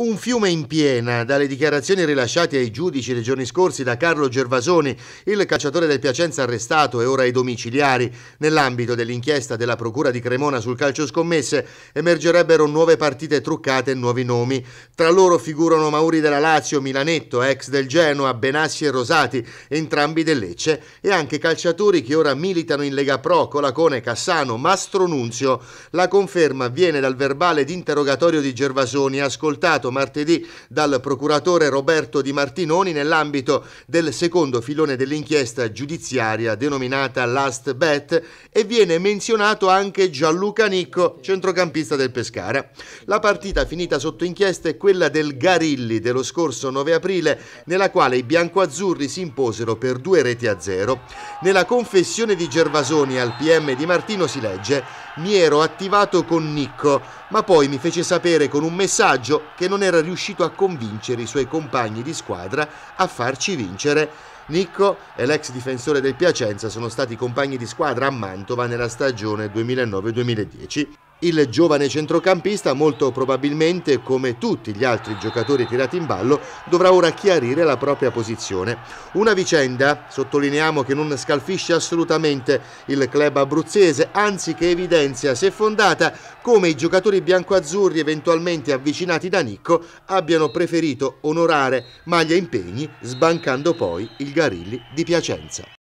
Un fiume in piena, dalle dichiarazioni rilasciate ai giudici dei giorni scorsi da Carlo Gervasoni, il cacciatore del Piacenza arrestato e ora ai domiciliari. Nell'ambito dell'inchiesta della Procura di Cremona sul calcio scommesse emergerebbero nuove partite truccate e nuovi nomi. Tra loro figurano Mauri della Lazio, Milanetto, ex del Genoa, Benassi e Rosati, entrambi del Lecce, e anche calciatori che ora militano in Lega Pro, Colacone, Cassano, Mastro Nunzio. La conferma viene dal verbale di interrogatorio di Gervasoni, ascoltato presentato martedì dal procuratore Roberto Di Martinoni nell'ambito del secondo filone dell'inchiesta giudiziaria denominata Last Bet e viene menzionato anche Gianluca Nicco, centrocampista del Pescara. La partita finita sotto inchiesta è quella del Garilli dello scorso 9 aprile, nella quale i biancoazzurri si imposero per due reti a zero. Nella confessione di Gervasoni al PM di Martino si legge: Mi ero attivato con Nicco, ma poi mi fece sapere con un messaggio che non non era riuscito a convincere i suoi compagni di squadra a farci vincere. Nicco e l'ex difensore del Piacenza sono stati compagni di squadra a Mantova nella stagione 2009-2010. Il giovane centrocampista molto probabilmente, come tutti gli altri giocatori tirati in ballo, dovrà ora chiarire la propria posizione. Una vicenda, sottolineiamo, che non scalfisce assolutamente il club abruzzese, anzi che evidenzia, se fondata, come i giocatori biancoazzurri eventualmente avvicinati da Nicco abbiano preferito onorare maglia impegni, sbancando poi il Garilli di Piacenza.